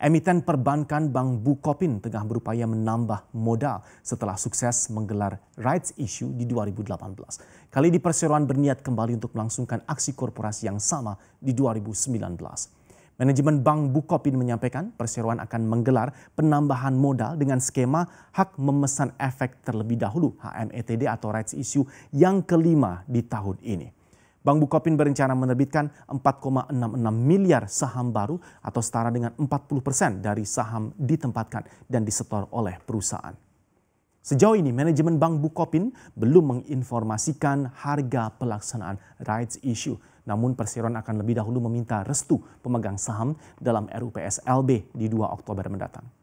Emiten perbankan Bank Bukopin tengah berupaya menambah modal setelah sukses menggelar rights issue di 2018. Kali ini perseroan berniat kembali untuk melangsungkan aksi korporasi yang sama di 2019. Manajemen Bank Bukopin menyampaikan perseroan akan menggelar penambahan modal dengan skema hak memesan efek terlebih dahulu HMETD atau rights issue yang kelima di tahun ini. Bank Bukopin berencana menerbitkan 4,66 miliar saham baru atau setara dengan 40 persen dari saham ditempatkan dan disetor oleh perusahaan. Sejauh ini manajemen Bank Bukopin belum menginformasikan harga pelaksanaan rights issue. Namun Perseroan akan lebih dahulu meminta restu pemegang saham dalam RUPSLB di 2 Oktober mendatang.